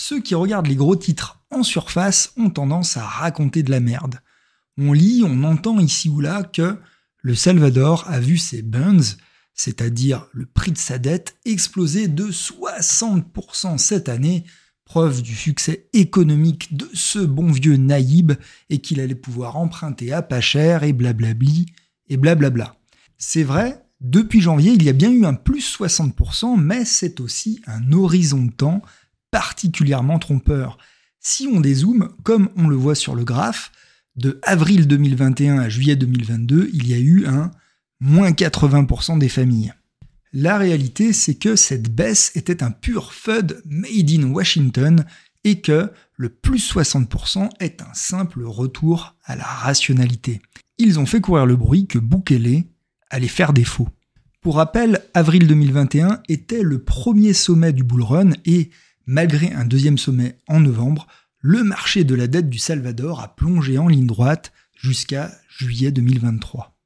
Ceux qui regardent les gros titres en surface ont tendance à raconter de la merde. On lit, on entend ici ou là que le Salvador a vu ses bonds, c'est-à-dire le prix de sa dette, exploser de 60% cette année, preuve du succès économique de ce bon vieux Naïb et qu'il allait pouvoir emprunter à pas cher et blablabli et blablabla. C'est vrai, depuis janvier, il y a bien eu un plus 60%, mais c'est aussi un horizon de temps particulièrement trompeur. Si on dézoome, comme on le voit sur le graphe, de avril 2021 à juillet 2022, il y a eu un moins 80% des familles. La réalité, c'est que cette baisse était un pur FUD made in Washington et que le plus 60% est un simple retour à la rationalité. Ils ont fait courir le bruit que Bukele allait faire défaut. Pour rappel, avril 2021 était le premier sommet du Bull Run et Malgré un deuxième sommet en novembre, le marché de la dette du Salvador a plongé en ligne droite jusqu'à juillet 2023.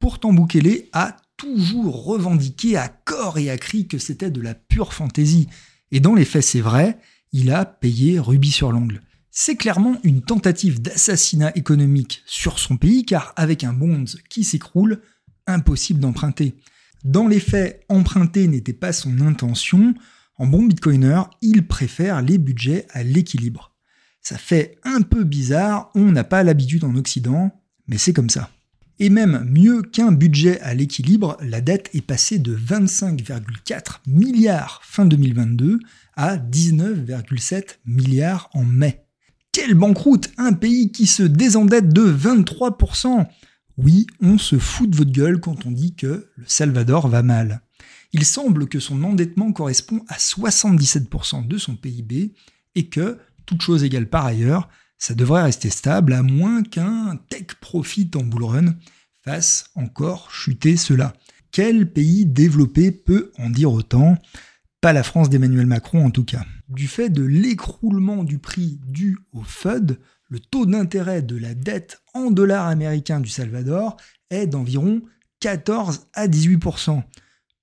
Pourtant, Bukele a toujours revendiqué à corps et à cri que c'était de la pure fantaisie. Et dans les faits, c'est vrai, il a payé rubis sur l'ongle. C'est clairement une tentative d'assassinat économique sur son pays, car avec un bond qui s'écroule, impossible d'emprunter. Dans les faits, emprunter n'était pas son intention. En bon bitcoiner, il préfère les budgets à l'équilibre. Ça fait un peu bizarre, on n'a pas l'habitude en Occident, mais c'est comme ça. Et même mieux qu'un budget à l'équilibre, la dette est passée de 25,4 milliards fin 2022 à 19,7 milliards en mai. Quelle banqueroute Un pays qui se désendette de 23% Oui, on se fout de votre gueule quand on dit que le Salvador va mal. Il semble que son endettement correspond à 77% de son PIB et que, toute chose égale par ailleurs, ça devrait rester stable à moins qu'un tech profit en bull run fasse encore chuter cela. Quel pays développé peut en dire autant Pas la France d'Emmanuel Macron en tout cas. Du fait de l'écroulement du prix dû au FUD, le taux d'intérêt de la dette en dollars américains du Salvador est d'environ 14 à 18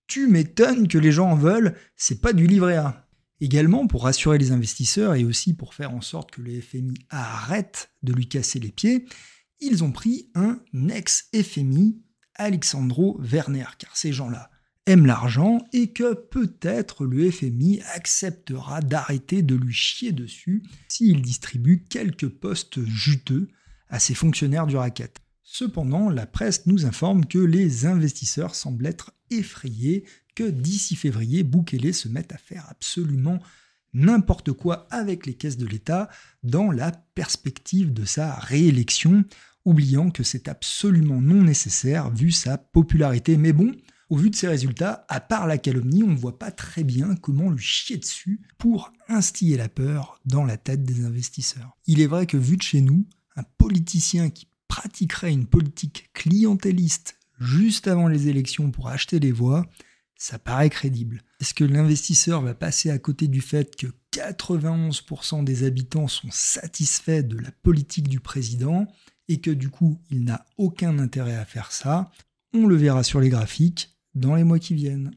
tu m'étonnes que les gens en veulent, c'est pas du livret A. Également, pour rassurer les investisseurs et aussi pour faire en sorte que le FMI arrête de lui casser les pieds, ils ont pris un ex-FMI, Alexandro Werner, car ces gens-là aiment l'argent et que peut-être le FMI acceptera d'arrêter de lui chier dessus s'il distribue quelques postes juteux à ses fonctionnaires du racket. Cependant, la presse nous informe que les investisseurs semblent être effrayé que d'ici février, Bukele se mette à faire absolument n'importe quoi avec les caisses de l'État dans la perspective de sa réélection, oubliant que c'est absolument non nécessaire vu sa popularité. Mais bon, au vu de ses résultats, à part la calomnie, on ne voit pas très bien comment lui chier dessus pour instiller la peur dans la tête des investisseurs. Il est vrai que vu de chez nous, un politicien qui pratiquerait une politique clientéliste juste avant les élections pour acheter les voix, ça paraît crédible. Est-ce que l'investisseur va passer à côté du fait que 91% des habitants sont satisfaits de la politique du président et que du coup il n'a aucun intérêt à faire ça On le verra sur les graphiques dans les mois qui viennent.